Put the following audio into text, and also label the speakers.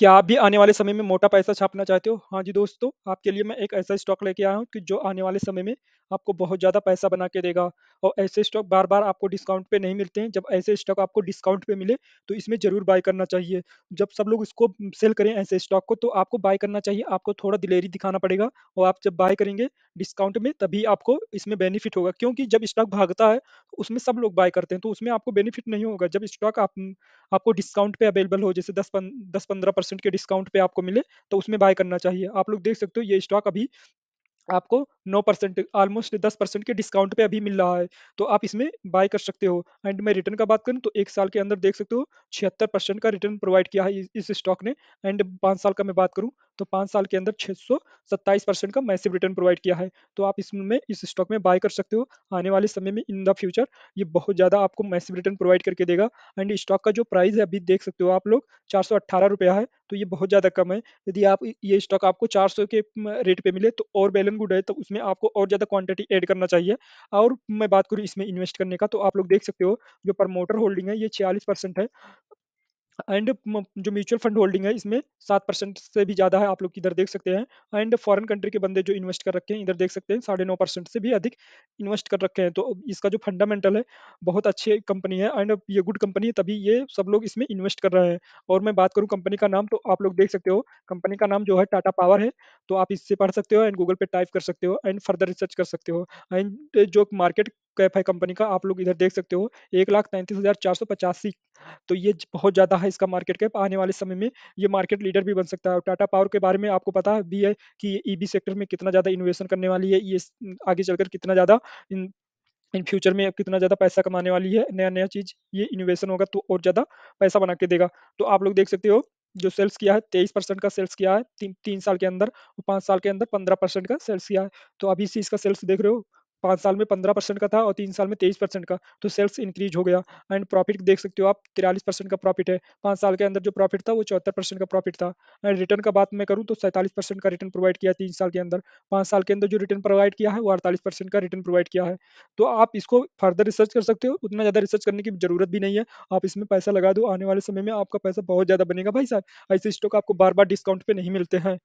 Speaker 1: क्या आप भी आने वाले समय में मोटा पैसा छापना चाहते हो हाँ जी दोस्तों आपके लिए मैं एक ऐसा स्टॉक लेके आया हूँ कि जो आने वाले समय में आपको बहुत ज़्यादा पैसा बना के देगा और ऐसे स्टॉक बार बार आपको डिस्काउंट पे नहीं मिलते हैं जब ऐसे स्टॉक आपको डिस्काउंट पे मिले तो इसमें ज़रूर बाय करना चाहिए जब सब लोग इसको सेल करें ऐसे स्टॉक को तो आपको बाय करना चाहिए आपको थोड़ा दिलेरी दिखाना पड़ेगा और आप जब बाय करेंगे डिस्काउंट में तभी आपको इसमें बेनिफिट होगा क्योंकि जब स्टॉक भागता है तो उसमें सब लोग बाय करते हैं तो उसमें आपको बेनिफिट नहीं होगा जब स्टॉक आप, आपको डिस्काउंट पर अवेलेबल हो जैसे दस दस पंद्रह परसेंट के डिस्काउंट पे आपको मिले तो उसमें बाय करना चाहिए आप लोग देख सकते हो ये स्टॉक अभी आपको 9 परसेंट ऑलमोस्ट 10 परसेंट के डिस्काउंट पे अभी मिल रहा है तो आप इसमें बाय कर सकते हो एंड मैं रिटर्न का बात करूं तो एक साल के अंदर देख सकते हो छिहत्तर परसेंट का रिटर्न प्रोवाइड किया है इस स्टॉक ने एंड पाँच साल का मैं बात करूं तो पाँच साल के अंदर छः परसेंट का मैसिव रिटर्न प्रोवाइड किया है तो आप इसमें इस स्टॉक में इस में बाय कर सकते हो आने वाले समय में इन द फ्यूचर ये बहुत ज़्यादा आपको मैसिव रिटर्न प्रोवाइड करके देगा एंड स्टॉक का जो प्राइस है अभी देख सकते हो आप लोग चार रुपया है तो ये बहुत ज़्यादा कम है यदि आप ये स्टॉक आपको 400 के रेट पे मिले तो और बैलेंस गुड है तो उसमें आपको और ज़्यादा क्वांटिटी ऐड करना चाहिए और मैं बात करूँ इसमें इन्वेस्ट करने का तो आप लोग देख सकते हो जो प्रमोटर होल्डिंग है ये छियालीस परसेंट है एंड जो म्यूचुअल फंड होल्डिंग है इसमें सात परसेंट से भी ज़्यादा है आप लोग इधर देख सकते हैं एंड फॉरेन कंट्री के बंदे जो इन्वेस्ट कर रखे हैं इधर देख सकते हैं साढ़े नौ परसेंट से भी अधिक इन्वेस्ट कर रखे हैं तो इसका जो फंडामेंटल है बहुत अच्छी कंपनी है एंड ये गुड कंपनी है तभी ये सब लोग इसमें इन्वेस्ट कर रहे हैं और मैं बात करूँ कंपनी का नाम तो आप लोग देख सकते हो कंपनी का नाम जो है टाटा पावर है तो आप इससे पढ़ सकते हो एंड गूगल पे टाइप कर सकते हो एंड फर्दर रिसर्च कर सकते हो एंड जो मार्केट कैप है कंपनी का आप लोग इधर देख सकते हो एक लाख तैंतीस हज़ार चार सौ पचासी तो ये बहुत ज़्यादा है इसका मार्केट कैप आने वाले समय में ये मार्केट लीडर भी बन सकता है टाटा पावर के बारे में आपको पता भी है कि ई सेक्टर में कितना ज़्यादा इन्वेस्टमेंट करने वाली है ये आगे चलकर कितना ज़्यादा इन इन फ्यूचर में कितना ज़्यादा पैसा कमाने वाली है नया नया चीज़ ये इन्वेशन होगा तो और ज़्यादा पैसा बना के देगा तो आप लोग देख सकते हो जो सेल्स किया है तेईस परसेंट का सेल्स किया है तीन तीन साल के अंदर और पाँच साल के अंदर पंद्रह परसेंट का सेल्स किया है तो अभी से इसका सेल्स देख रहे हो पाँच साल में पंद्रह परसेंट का था और तीन साल में तेईस परसेंट का तो सेल्स इंक्रीज हो गया एंड प्रॉफिट देख सकते हो आप तिरालीस परसेंट का प्रॉफिट है पाँच साल के अंदर जो प्रॉफिट था वो चौहत्तर परसेंट का प्रॉफिट था एंड रिटर्न का बात मैं करूँ तो सैंतालीस परसेंट का रिटर्न प्रोवाइड किया तीन साल के अंदर पाँच साल के अंदर जो रिटर्न प्रोवाइड किया है वो अड़तालीस परसेंट का रिटर्न प्रोवाइड किया है तो आप इसको फर्दर रिसर्च कर सकते हो उतना ज़्यादा रिसर्च करने की जरूरत भी नहीं है आप इसमें पैसा लगा दो आने वाले समय में आपका पैसा बहुत ज़्यादा बनेगा भाई साहब ऐसे स्टॉक आपको बार बार डिस्काउंट पर नहीं मिलते हैं